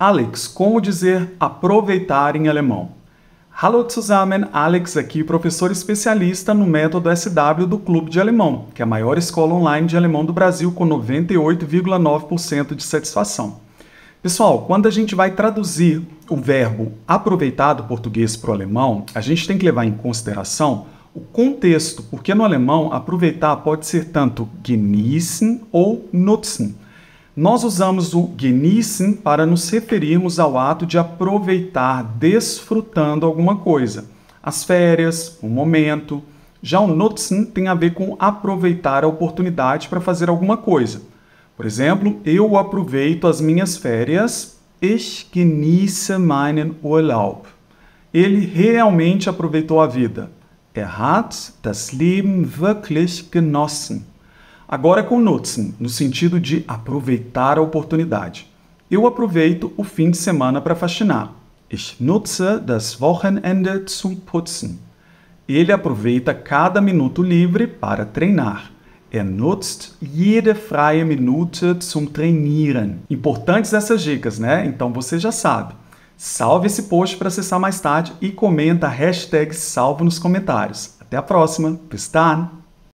Alex, como dizer aproveitar em alemão? Hallo zusammen, Alex aqui, professor especialista no método SW do Clube de Alemão, que é a maior escola online de alemão do Brasil com 98,9% de satisfação. Pessoal, quando a gente vai traduzir o verbo aproveitar do português para o alemão, a gente tem que levar em consideração o contexto, porque no alemão aproveitar pode ser tanto genießen ou nutzen. Nós usamos o genießen para nos referirmos ao ato de aproveitar desfrutando alguma coisa. As férias, o um momento. Já o nutzen tem a ver com aproveitar a oportunidade para fazer alguma coisa. Por exemplo, eu aproveito as minhas férias. Ich genieße meinen Urlaub. Ele realmente aproveitou a vida. Er hat das Leben wirklich genossen. Agora é com nutzen, no sentido de aproveitar a oportunidade. Eu aproveito o fim de semana para faxinar. Ich nutze das Wochenende zum Putzen. Ele aproveita cada minuto livre para treinar. Er nutzt jede freie Minute zum Trainieren. Importantes essas dicas, né? Então você já sabe. Salve esse post para acessar mais tarde e comenta a hashtag salvo nos comentários. Até a próxima. Bis dann.